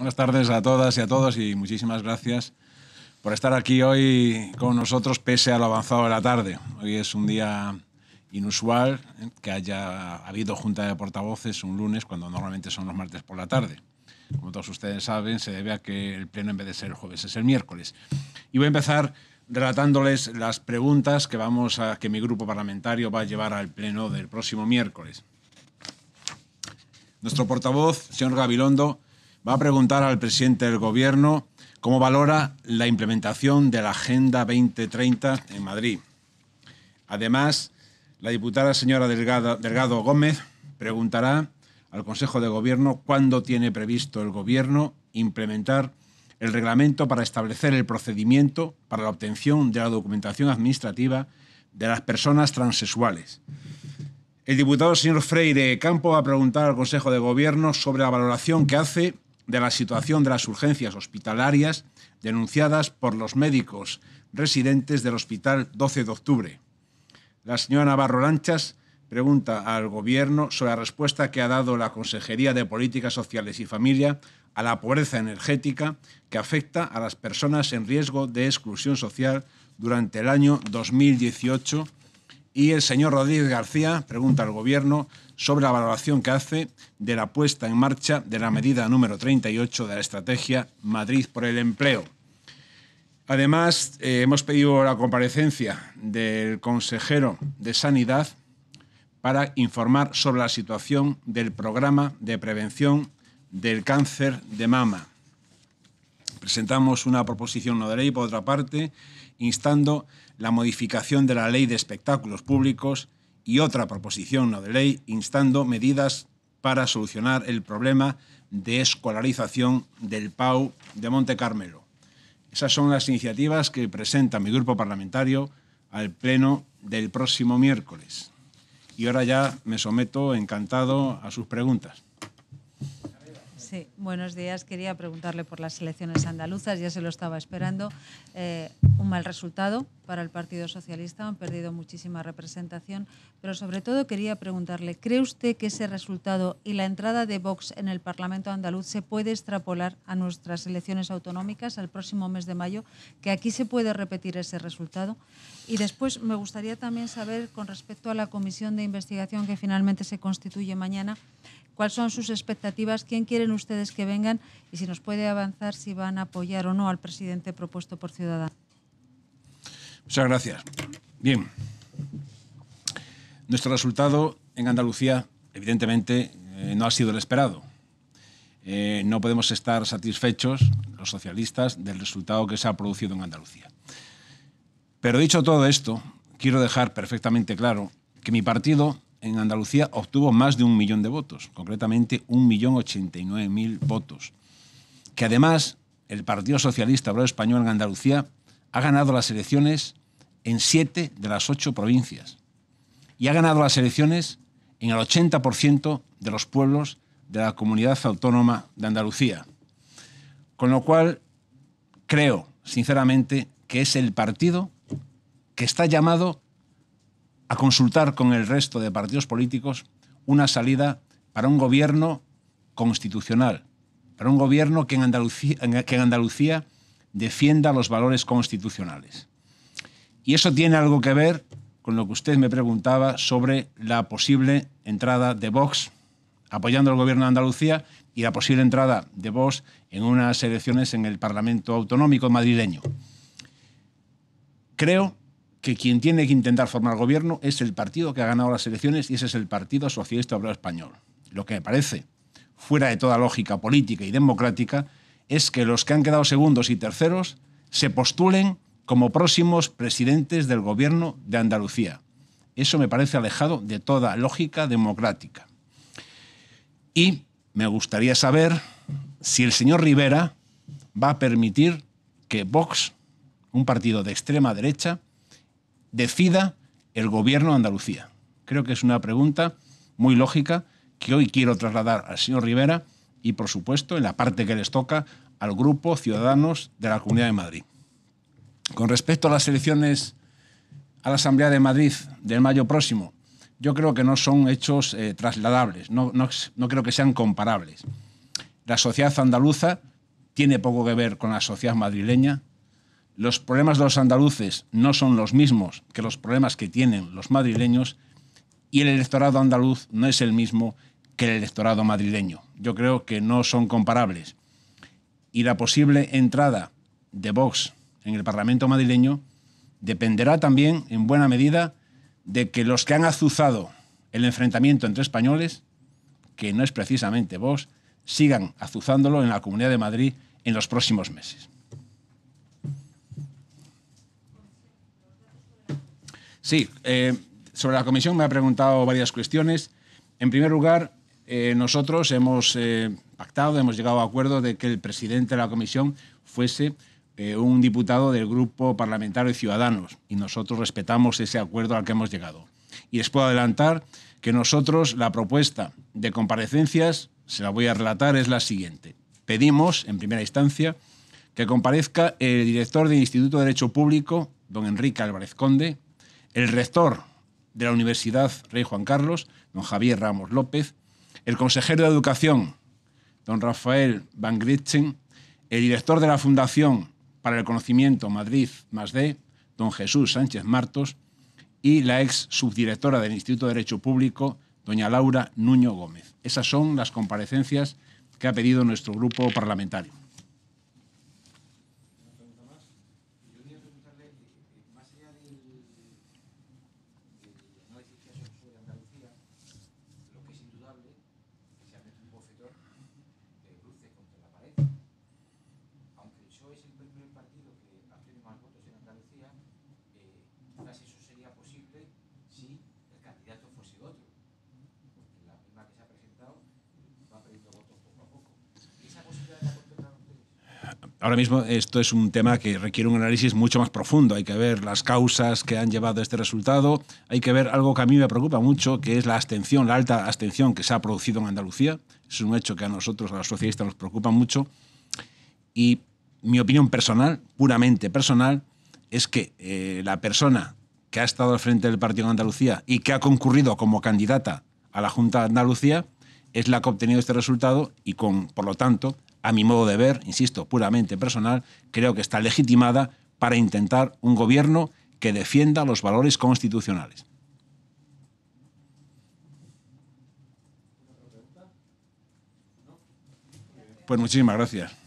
Buenas tardes a todas y a todos y muchísimas gracias por estar aquí hoy con nosotros pese a lo avanzado de la tarde. Hoy es un día inusual ¿eh? que haya habido junta de portavoces un lunes cuando normalmente son los martes por la tarde. Como todos ustedes saben, se debe a que el pleno en vez de ser el jueves es el miércoles. Y voy a empezar relatándoles las preguntas que vamos a que mi grupo parlamentario va a llevar al pleno del próximo miércoles. Nuestro portavoz, señor Gabilondo, va a preguntar al presidente del Gobierno cómo valora la implementación de la Agenda 2030 en Madrid. Además, la diputada señora Delgado, Gómez preguntará al Consejo de Gobierno cuándo tiene previsto el Gobierno implementar el reglamento para establecer el procedimiento para la obtención de la documentación administrativa de las personas transexuales. El diputado señor Freire Campo va a preguntar al Consejo de Gobierno sobre la valoración que hace de la situación de las urgencias hospitalarias denunciadas por los médicos residentes del Hospital 12 de Octubre. La señora Navarro Lanchas pregunta al Gobierno sobre la respuesta que ha dado la Consejería de Políticas Sociales y Familia a la pobreza energética que afecta a las personas en riesgo de exclusión social durante el año 2018 y el señor Rodríguez García pregunta al Gobierno sobre la valoración que hace de la puesta en marcha de la medida número 38 de la estrategia Madrid por el empleo. Además, eh, hemos pedido la comparecencia del consejero de Sanidad para informar sobre la situación del programa de prevención del cáncer de mama. Presentamos una proposición no de ley, por otra parte, instando la modificación de la ley de espectáculos públicos y otra proposición no de ley instando medidas para solucionar el problema de escolarización del PAU de Monte Carmelo. Esas son las iniciativas que presenta mi grupo parlamentario al Pleno del próximo miércoles. Y ahora ya me someto encantado a sus preguntas. Sí, buenos días. Quería preguntarle por las elecciones andaluzas, ya se lo estaba esperando. Eh, un mal resultado, para el Partido Socialista, han perdido muchísima representación, pero sobre todo quería preguntarle, ¿cree usted que ese resultado y la entrada de Vox en el Parlamento andaluz se puede extrapolar a nuestras elecciones autonómicas al próximo mes de mayo, que aquí se puede repetir ese resultado? Y después me gustaría también saber, con respecto a la comisión de investigación que finalmente se constituye mañana, cuáles son sus expectativas, quién quieren ustedes que vengan y si nos puede avanzar si van a apoyar o no al presidente propuesto por Ciudadanos. Muchas gracias. Bien. Nuestro resultado en Andalucía, evidentemente, eh, no ha sido el esperado. Eh, no podemos estar satisfechos, los socialistas, del resultado que se ha producido en Andalucía. Pero dicho todo esto, quiero dejar perfectamente claro que mi partido en Andalucía obtuvo más de un millón de votos, concretamente un millón mil votos. Que además el Partido Socialista Obrero Español en Andalucía ha ganado las elecciones en siete de las ocho provincias y ha ganado las elecciones en el 80% de los pueblos de la comunidad autónoma de Andalucía. Con lo cual, creo sinceramente que es el partido que está llamado a consultar con el resto de partidos políticos una salida para un gobierno constitucional, para un gobierno que en Andalucía, que en Andalucía defienda los valores constitucionales. Y eso tiene algo que ver con lo que usted me preguntaba sobre la posible entrada de Vox apoyando al gobierno de Andalucía y la posible entrada de Vox en unas elecciones en el Parlamento Autonómico madrileño. Creo que quien tiene que intentar formar gobierno es el partido que ha ganado las elecciones y ese es el Partido Socialista Obrero Español. Lo que me parece, fuera de toda lógica política y democrática, es que los que han quedado segundos y terceros se postulen como próximos presidentes del gobierno de Andalucía. Eso me parece alejado de toda lógica democrática. Y me gustaría saber si el señor Rivera va a permitir que Vox, un partido de extrema derecha, decida el gobierno de Andalucía. Creo que es una pregunta muy lógica que hoy quiero trasladar al señor Rivera y, por supuesto, en la parte que les toca, al grupo Ciudadanos de la Comunidad de Madrid. Con respecto a las elecciones a la Asamblea de Madrid del mayo próximo, yo creo que no son hechos eh, trasladables, no, no creo que sean comparables. La sociedad andaluza tiene poco que ver con la sociedad madrileña, los problemas de los andaluces no son los mismos que los problemas que tienen los madrileños y el electorado andaluz no es el mismo que el electorado madrileño. Yo creo que no son comparables. Y la posible entrada de Vox en el Parlamento madrileño dependerá también, en buena medida, de que los que han azuzado el enfrentamiento entre españoles, que no es precisamente vos, sigan azuzándolo en la Comunidad de Madrid en los próximos meses. Sí, eh, sobre la comisión me ha preguntado varias cuestiones. En primer lugar, eh, nosotros hemos eh, pactado, hemos llegado a acuerdo de que el presidente de la comisión fuese eh, un diputado del Grupo Parlamentario de Ciudadanos y nosotros respetamos ese acuerdo al que hemos llegado. Y les puedo adelantar que nosotros la propuesta de comparecencias, se la voy a relatar, es la siguiente. Pedimos, en primera instancia, que comparezca el director del Instituto de Derecho Público, don Enrique Álvarez Conde, el rector de la Universidad Rey Juan Carlos, don Javier Ramos López, el consejero de Educación, don Rafael Van Gritchen, el director de la Fundación para el conocimiento Madrid más D, don Jesús Sánchez Martos, y la ex subdirectora del Instituto de Derecho Público, doña Laura Nuño Gómez. Esas son las comparecencias que ha pedido nuestro grupo parlamentario. ahora mismo esto es un tema que requiere un análisis mucho más profundo. Hay que ver las causas que han llevado a este resultado. Hay que ver algo que a mí me preocupa mucho, que es la abstención, la alta abstención que se ha producido en Andalucía. Es un hecho que a nosotros, a los socialistas, nos preocupa mucho. Y mi opinión personal, puramente personal, es que eh, la persona que ha estado al frente del partido en Andalucía y que ha concurrido como candidata a la Junta de Andalucía es la que ha obtenido este resultado y con, por lo tanto, a mi modo de ver, insisto, puramente personal, creo que está legitimada para intentar un gobierno que defienda los valores constitucionales. Pues muchísimas gracias.